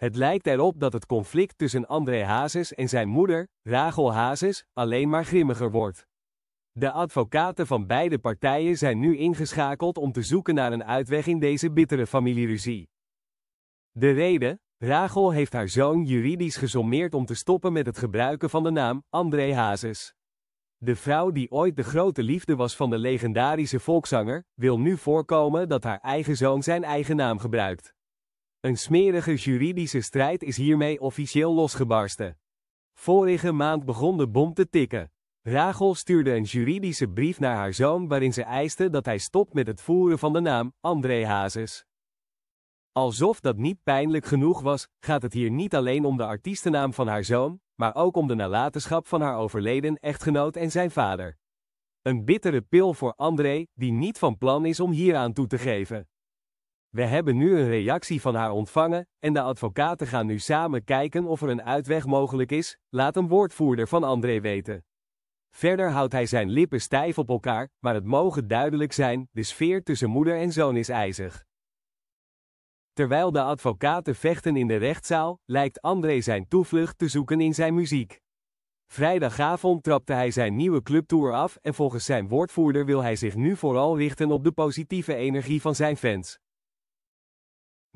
Het lijkt erop dat het conflict tussen André Hazes en zijn moeder, Rachel Hazes, alleen maar grimmiger wordt. De advocaten van beide partijen zijn nu ingeschakeld om te zoeken naar een uitweg in deze bittere familieruzie. De reden? Rachel heeft haar zoon juridisch gesommeerd om te stoppen met het gebruiken van de naam André Hazes. De vrouw die ooit de grote liefde was van de legendarische volkszanger, wil nu voorkomen dat haar eigen zoon zijn eigen naam gebruikt. Een smerige juridische strijd is hiermee officieel losgebarsten. Vorige maand begon de bom te tikken. Rachel stuurde een juridische brief naar haar zoon waarin ze eiste dat hij stopt met het voeren van de naam André Hazes. Alsof dat niet pijnlijk genoeg was, gaat het hier niet alleen om de artiestennaam van haar zoon, maar ook om de nalatenschap van haar overleden echtgenoot en zijn vader. Een bittere pil voor André, die niet van plan is om hieraan toe te geven. We hebben nu een reactie van haar ontvangen, en de advocaten gaan nu samen kijken of er een uitweg mogelijk is, laat een woordvoerder van André weten. Verder houdt hij zijn lippen stijf op elkaar, maar het mogen duidelijk zijn, de sfeer tussen moeder en zoon is ijzig. Terwijl de advocaten vechten in de rechtszaal, lijkt André zijn toevlucht te zoeken in zijn muziek. Vrijdagavond trapte hij zijn nieuwe clubtour af en volgens zijn woordvoerder wil hij zich nu vooral richten op de positieve energie van zijn fans.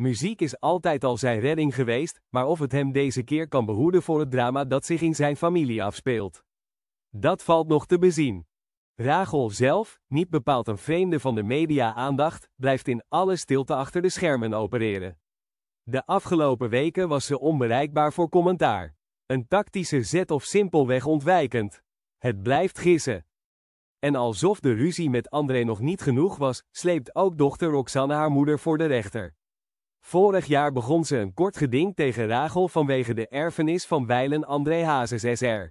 Muziek is altijd al zijn redding geweest, maar of het hem deze keer kan behoeden voor het drama dat zich in zijn familie afspeelt. Dat valt nog te bezien. Rachel zelf, niet bepaald een vreemde van de media-aandacht, blijft in alle stilte achter de schermen opereren. De afgelopen weken was ze onbereikbaar voor commentaar. Een tactische zet of simpelweg ontwijkend. Het blijft gissen. En alsof de ruzie met André nog niet genoeg was, sleept ook dochter Roxanne haar moeder voor de rechter. Vorig jaar begon ze een kort geding tegen Rachel vanwege de erfenis van wijlen André Hazes SR.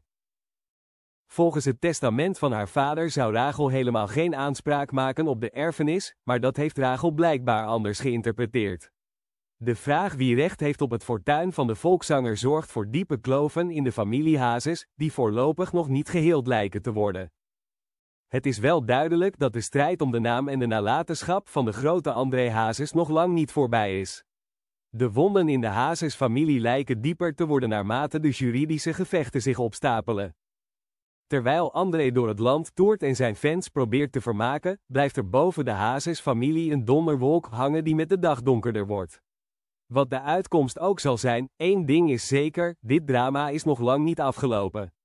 Volgens het testament van haar vader zou Rachel helemaal geen aanspraak maken op de erfenis, maar dat heeft Rachel blijkbaar anders geïnterpreteerd. De vraag wie recht heeft op het fortuin van de volkszanger zorgt voor diepe kloven in de familie Hazes, die voorlopig nog niet geheeld lijken te worden. Het is wel duidelijk dat de strijd om de naam en de nalatenschap van de grote André Hazes nog lang niet voorbij is. De wonden in de Hazes-familie lijken dieper te worden naarmate de juridische gevechten zich opstapelen. Terwijl André door het land toert en zijn fans probeert te vermaken, blijft er boven de Hazes-familie een donderwolk hangen die met de dag donkerder wordt. Wat de uitkomst ook zal zijn, één ding is zeker: dit drama is nog lang niet afgelopen.